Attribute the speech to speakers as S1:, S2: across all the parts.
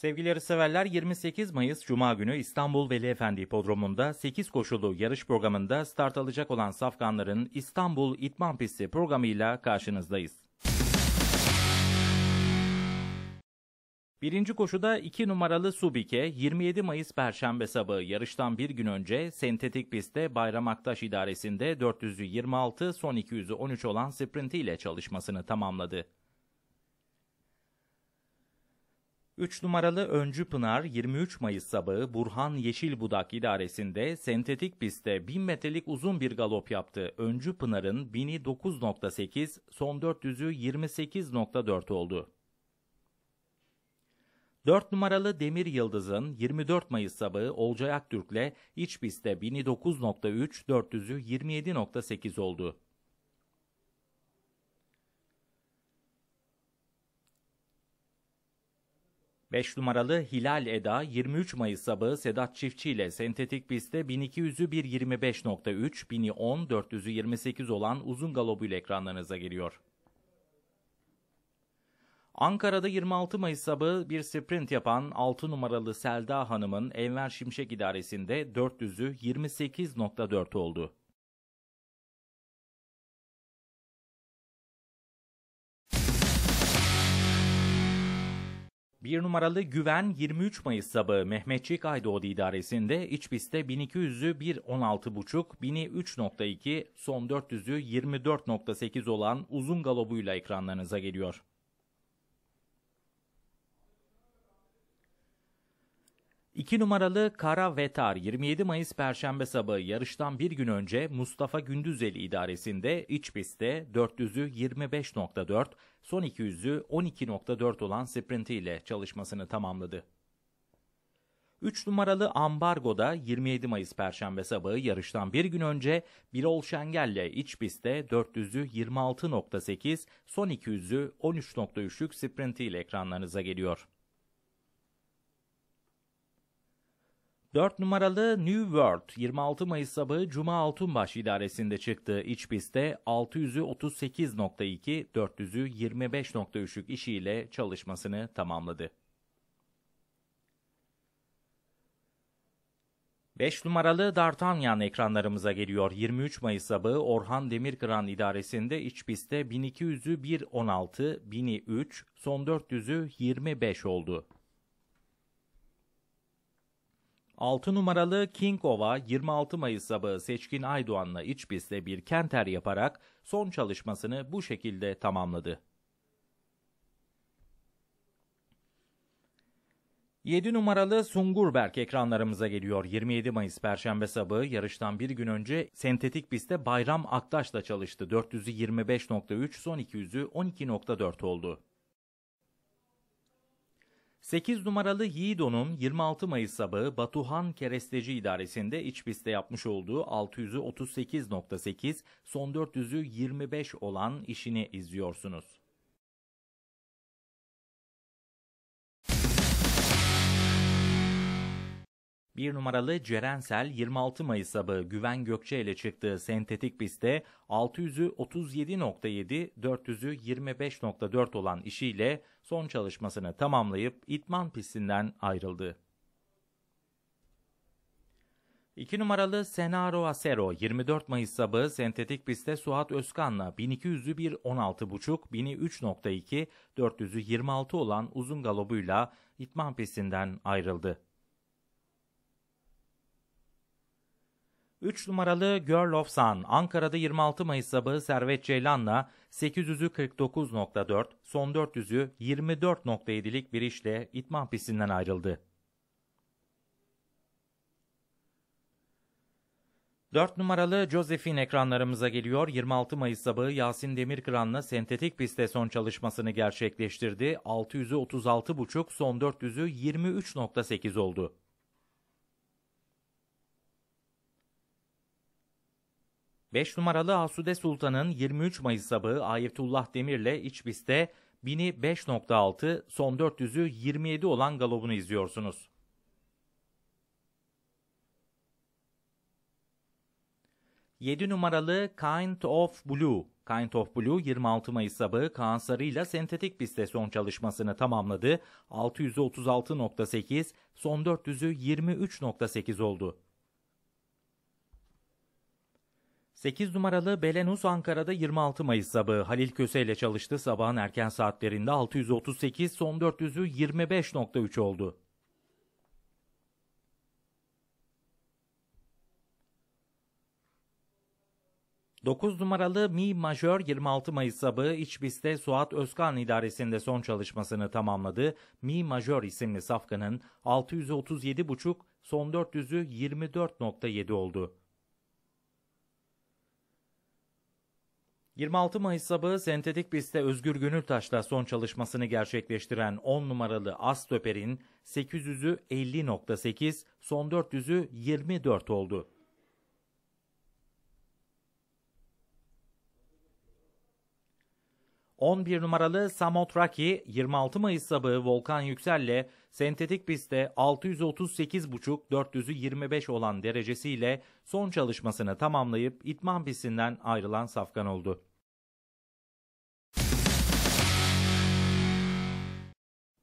S1: Sevgili severler 28 Mayıs Cuma günü İstanbul Veli Efendi Hipodromu'nda 8 koşulu yarış programında start alacak olan safkanların İstanbul İtman Pisti programıyla karşınızdayız. Birinci koşuda 2 numaralı Subike 27 Mayıs Perşembe sabahı yarıştan bir gün önce sentetik pistte Bayram Aktaş idaresinde 426 son 213 13 olan sprintiyle çalışmasını tamamladı. 3 numaralı Öncü Pınar 23 Mayıs sabahı Burhan Yeşilbudak idaresinde sentetik pistte 1000 metrelik uzun bir galop yaptı. Öncü Pınar'ın 1009.8, son 400'ü 28.4 oldu. 4 numaralı Demir Yıldız'ın 24 Mayıs sabahı Olcay Aktürk'le iç pistte 1009.3, 400'ü 27.8 oldu. 5 numaralı Hilal Eda 23 Mayıs sabahı Sedat Çiftçi ile sentetik pistte 1200'ü 1.25.3, 1000'i 10, 400'ü 28 olan uzun galobuyla ekranlarınıza geliyor. Ankara'da 26 Mayıs sabahı bir sprint yapan 6 numaralı Selda Hanım'ın Enver Şimşek idaresinde 400'ü 28.4 oldu. Bir numaralı Güven 23 Mayıs sabahı Mehmetçik Aydoğdu idaresinde iç pistte 1200'ü 1.16.5, 1000'i 3.2, son 400'ü 24.8 olan uzun galobuyla ekranlarınıza geliyor. 2 numaralı Kara Vetar 27 Mayıs Perşembe sabahı yarıştan bir gün önce Mustafa Gündüzeli idaresinde iç pistte 400'ü 25.4, son 200'ü 12.4 olan sprintiyle çalışmasını tamamladı. 3 numaralı Ambargo'da 27 Mayıs Perşembe sabahı yarıştan bir gün önce Birol Şengel'le iç pistte 400'ü 26.8, son 200'ü 13.3'lük sprintiyle ekranlarınıza geliyor. 4 numaralı New World 26 Mayıs sabahı Cuma Altunbaş idaresinde çıktığı iç pistte 600'ü 38.2, 400'ü 25.3'lük işiyle çalışmasını tamamladı. 5 numaralı D'Artagnan ekranlarımıza geliyor. 23 Mayıs sabahı Orhan Demirkıran idaresinde iç pistte 1200'ü 1.16, 3, son 400'ü 25 oldu. 6 numaralı King Ova 26 Mayıs sabahı Seçkin Aydoğan'la iç pistte bir kenter yaparak son çalışmasını bu şekilde tamamladı. 7 numaralı Sungurberk ekranlarımıza geliyor. 27 Mayıs Perşembe sabahı yarıştan bir gün önce sentetik pistte Bayram Aktaş'la çalıştı. 400'ü 25.3 son 200'ü 12.4 oldu. 8 numaralı Yiğido'nun 26 Mayıs sabahı Batuhan Keresteci İdaresi'nde iç pistte yapmış olduğu 638.8 son 400'ü 25 olan işini izliyorsunuz. 1 numaralı Cerensel 26 Mayıs sabahı Güven Gökçe ile çıktığı sentetik pistte 600'ü 37.7, 400'ü 25.4 olan işiyle son çalışmasını tamamlayıp İtman pistinden ayrıldı. 2 numaralı Senaro Acero 24 Mayıs sabahı sentetik pistte Suat Özkan'la 1200'ü 1.16.5, 1003.2, 400'ü 26 olan uzun galobuyla İtman pistinden ayrıldı. 3 numaralı Girl of Sun, Ankara'da 26 Mayıs sabahı Servet Ceylan'la 800'ü 49.4, son 400'ü 24.7'lik bir işle itman pistinden ayrıldı. 4 numaralı Josephine ekranlarımıza geliyor. 26 Mayıs sabahı Yasin Demirkıran'la sentetik pistte son çalışmasını gerçekleştirdi. 600'ü 36.5, son 400'ü 23.8 oldu. 5 numaralı Asude Sultan'ın 23 Mayıs sabı Ayetullah Demir'le iç pistte 1000'i 5.6, son 400'ü 27 olan galobunu izliyorsunuz. Yedi numaralı Kind of Blue. Kind of Blue 26 Mayıs sabahı Kaan Sarı ile sentetik pistte son çalışmasını tamamladı. 636.8, son 400'ü 23.8 oldu. 8 numaralı Belenus Ankara'da 26 Mayıs sabahı Halil Köse ile çalıştı. Sabahın erken saatlerinde 638 son 400'ü 25.3 oldu. Dokuz numaralı Mi Majör 26 Mayıs sabahı İçbis'te Suat Özkan idaresinde son çalışmasını tamamladı. Mi Majör isimli safkanın 637,5 son 400'ü 24.7 oldu. 26 Mayıs sabahı sentetik pistte Özgür Gönültaş'la son çalışmasını gerçekleştiren 10 numaralı Astöper'in 800'ü 50.8, son 400'ü 24 oldu. ...11 numaralı Samotraki 26 Mayıs sabahı Volkan Yüksel'le Sentetik pistte 638,5-400'ü 25 olan derecesiyle son çalışmasını tamamlayıp itman pistinden ayrılan Safkan oldu.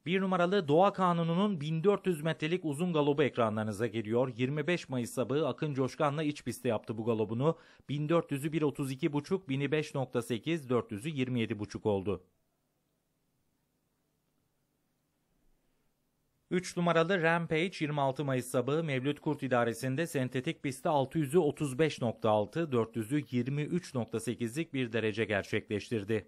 S1: Bir numaralı Doğa Kanunu'nun 1400 metrelik uzun galobu ekranlarınıza geliyor. 25 Mayıs sabahı Akın Coşkan'la iç piste yaptı bu galobunu. 1400'ü 1.32.5, 1005.8, 400'ü 27.5 oldu. 3 numaralı Rampage 26 Mayıs sabahı Mevlüt Kurt idaresinde sentetik pistte 600'ü 35.6, 400'ü 23.8'lik bir derece gerçekleştirdi.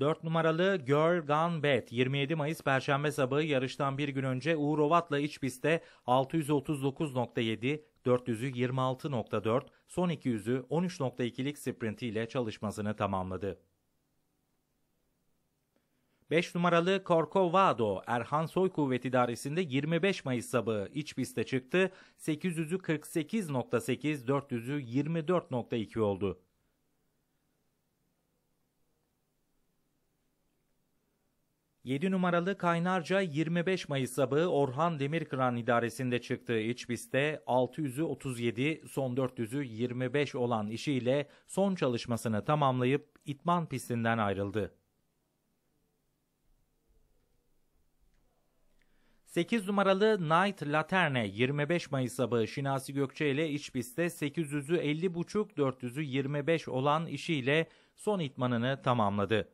S1: 4 numaralı Girl Gone Bad 27 Mayıs Perşembe sabahı yarıştan bir gün önce Uğur Ovat'la iç pistte 639.7, 400'ü 26.4, son 200'ü 13.2'lik sprintiyle çalışmasını tamamladı. 5 numaralı Corcovado Erhan Soy Kuvvet İdaresi'nde 25 Mayıs sabahı iç piste çıktı. 800'ü 48.8, 400'ü 24.2 oldu. Yedi numaralı Kaynarca 25 Mayıs sabahı Orhan Demirkıran idaresinde çıktığı iç pistte 600'ü 37, son 400'ü 25 olan işiyle son çalışmasını tamamlayıp İtman pistinden ayrıldı. 8 numaralı Knight Laterne 25 Mayıs sabahı Şinasi Gökçe ile iç pistte 800'ü 50.5 400'ü 25 olan işiyle son itmanını tamamladı.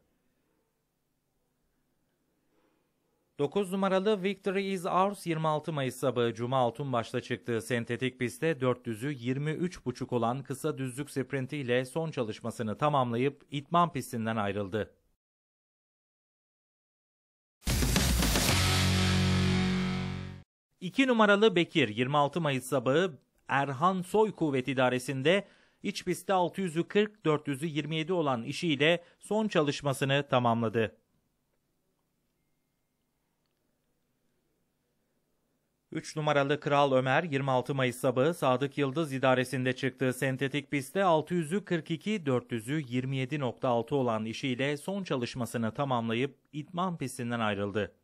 S1: 9 numaralı Victory is Ours 26 Mayıs sabahı Cuma altın başta çıktığı sentetik pistte 400'ü 23.5 olan kısa düzlük sprintiyle son çalışmasını tamamlayıp itman pistinden ayrıldı. 2 numaralı Bekir 26 Mayıs sabahı Erhan Soy Kuvvet İdaresi'nde iç pistte 600'ü 40, olan işiyle son çalışmasını tamamladı. Üç numaralı Kral Ömer 26 Mayıs sabahı Sadık Yıldız idaresinde çıktığı sentetik pistte 600'ü 42, 400'ü 27.6 olan işiyle son çalışmasını tamamlayıp idman pistinden ayrıldı.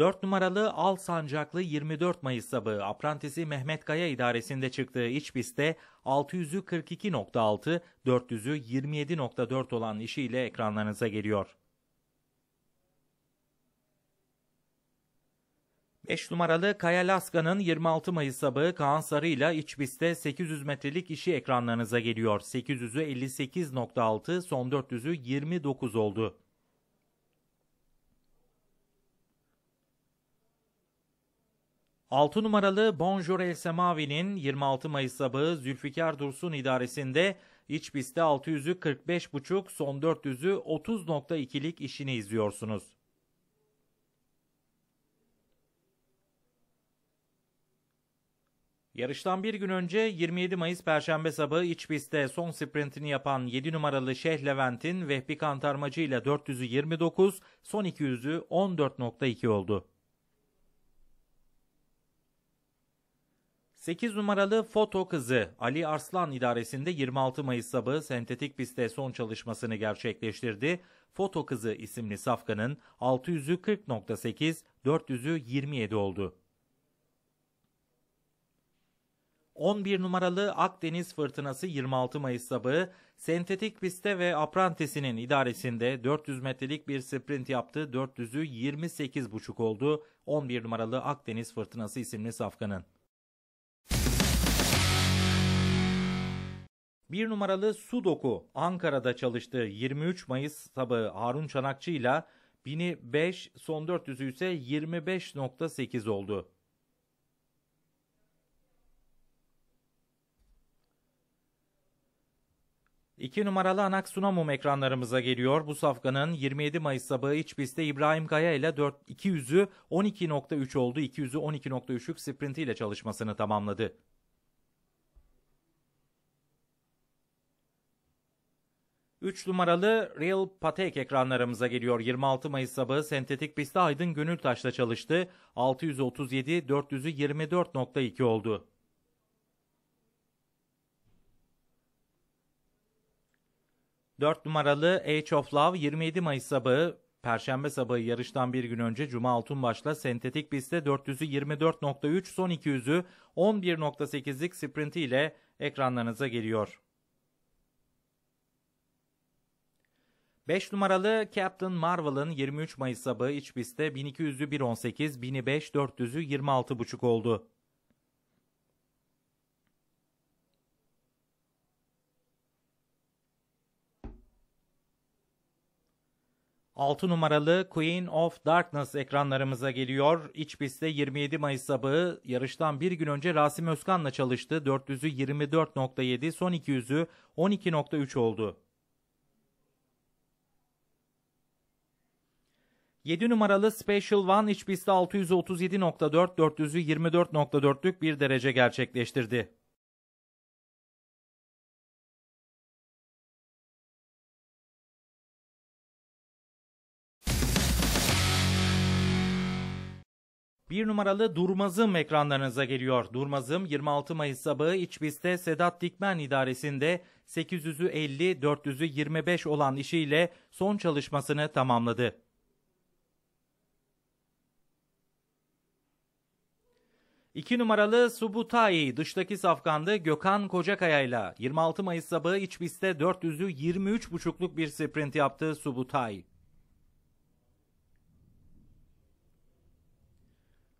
S1: 4 numaralı Al Sancaklı 24 Mayıs sabahı aprantisi Mehmet Kaya idaresinde çıktığı iç pistte 600'ü 42.6, 400'ü 27.4 olan işiyle ekranlarınıza geliyor. 5 numaralı Kaya Laska'nın 26 Mayıs sabahı Kaan Sarı ile iç pistte 800 metrelik işi ekranlarınıza geliyor. 800'ü 58.6, son 400'ü 29 oldu. 6 numaralı Bonjour El Semavi'nin 26 Mayıs sabahı Zülfikar Dursun idaresinde iç pistte 600'ü 45.5 son 400'ü 30.2'lik işini izliyorsunuz. Yarıştan bir gün önce 27 Mayıs Perşembe sabahı iç pistte son sprintini yapan 7 numaralı Şeyh Levent'in Vehbi Kantarmacı ile 400'ü 29, son 200'ü 14.2 oldu. 8 numaralı Foto Kızı Ali Arslan idaresinde 26 Mayıs sabahı sentetik pistte son çalışmasını gerçekleştirdi. Foto Kızı isimli safkanın 600'ü 40.8, 400'ü 27 oldu. 11 numaralı Akdeniz Fırtınası 26 Mayıs sabahı sentetik pistte ve aprantesinin idaresinde 400 metrelik bir sprint yaptı. 400'ü 28,5 oldu. 11 numaralı Akdeniz Fırtınası isimli safkanın. Bir numaralı Su Doku Ankara'da çalıştı. 23 Mayıs sabahı Harun Çanakçı ile 1005 son 400'ü ise 25.8 oldu. İki numaralı Anak Anaksunamum ekranlarımıza geliyor. Bu safkanın 27 Mayıs sabahı iç pistte İbrahim Kaya ile 4 200'ü 12.3 oldu. 200'ü 12.3'lük sprintiyle çalışmasını tamamladı. 3 numaralı Real Patek ekranlarımıza geliyor. 26 Mayıs sabahı sentetik pistte Aydın Gönültaş'la çalıştı. 637 400'ü 24.2 oldu. Dört numaralı Age of Love 27 Mayıs sabahı Perşembe sabahı yarıştan bir gün önce Cuma Altunbaş'la sentetik pistte 400'ü 24.3 son 200'ü 11.8'lik sprinti ile ekranlarınıza geliyor. 5 numaralı Captain Marvel'ın 23 Mayıs sabahı iç pistte 1200'lü 1.18, 1005, 400'ü 26.5 oldu. Altı numaralı Queen of Darkness ekranlarımıza geliyor. İç pistte 27 Mayıs sabahı yarıştan bir gün önce Rasim Özkan'la çalıştı. 400'ü 24.7, son 200'ü 12.3 oldu. 7 numaralı Special One iç pistte 637.4 400'ü bir derece gerçekleştirdi. Bir numaralı Durmazım ekranlarınıza geliyor. Durmazım 26 Mayıs sabahı iç Sedat Dikmen idaresinde 800'ü 50, olan işiyle son çalışmasını tamamladı. 2 numaralı Subutayi dıştaki safkandı Gökhan Kocakaya ile 26 Mayıs sabahı iç pistte 400'ü 23.5'luk bir sprint yaptı Subutayi.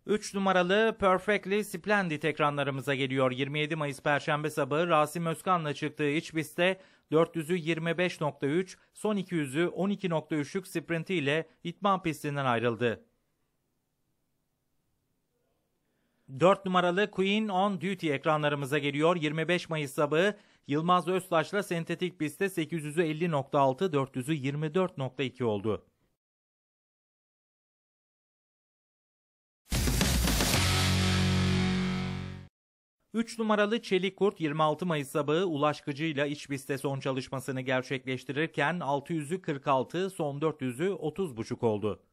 S1: 3 numaralı Perfectly Splendid ekranlarımıza geliyor. 27 Mayıs Perşembe sabahı Rasim Özkan'la çıktığı iç pistte 400'ü 25.3, son 200'ü 12.3'lük sprintiyle İtman pistinden ayrıldı. 4 numaralı Queen on Duty ekranlarımıza geliyor. 25 Mayıs sabahı Yılmaz Öztaş'la sentetik pistte 850.6, 424.2 oldu. Üç numaralı Çelik Kurt 26 Mayıs sabahı Ulaşkıcı ile iç piste son çalışmasını gerçekleştirirken 600'ü 46, son 400'ü 30.5 oldu.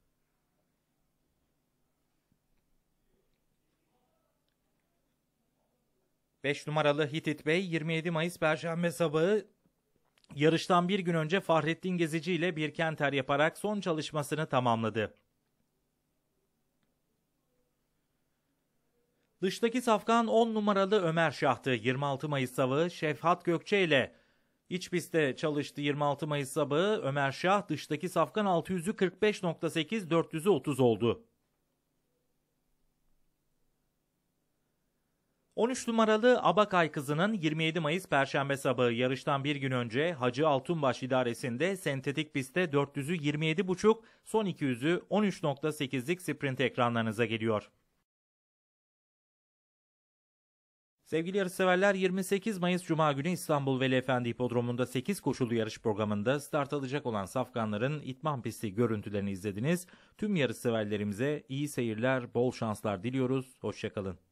S1: 5 numaralı Hitit Bey 27 Mayıs Perşembe sabahı yarıştan bir gün önce Fahrettin Gezici ile bir kenter yaparak son çalışmasını tamamladı. Dıştaki safkan 10 numaralı Ömer Şahtı 26 Mayıs sabahı Şefhat Gökçe ile iç pistte çalıştı 26 Mayıs sabahı Ömer Şah dıştaki safkan 600'ü 45.8 400'ü 30 oldu. 13 numaralı Abakay kızının 27 Mayıs Perşembe sabahı yarıştan bir gün önce Hacı Altunbaş idaresinde sentetik pistte 400'ü 27.5, son 200'ü 13.8'lik sprint ekranlarınıza geliyor. Sevgili yarışseverler 28 Mayıs Cuma günü İstanbul Veli Efendi Hipodromu'nda 8 koşulu yarış programında start alacak olan safkanların itman pisti görüntülerini izlediniz. Tüm yarışseverlerimize iyi seyirler, bol şanslar diliyoruz. Hoşçakalın.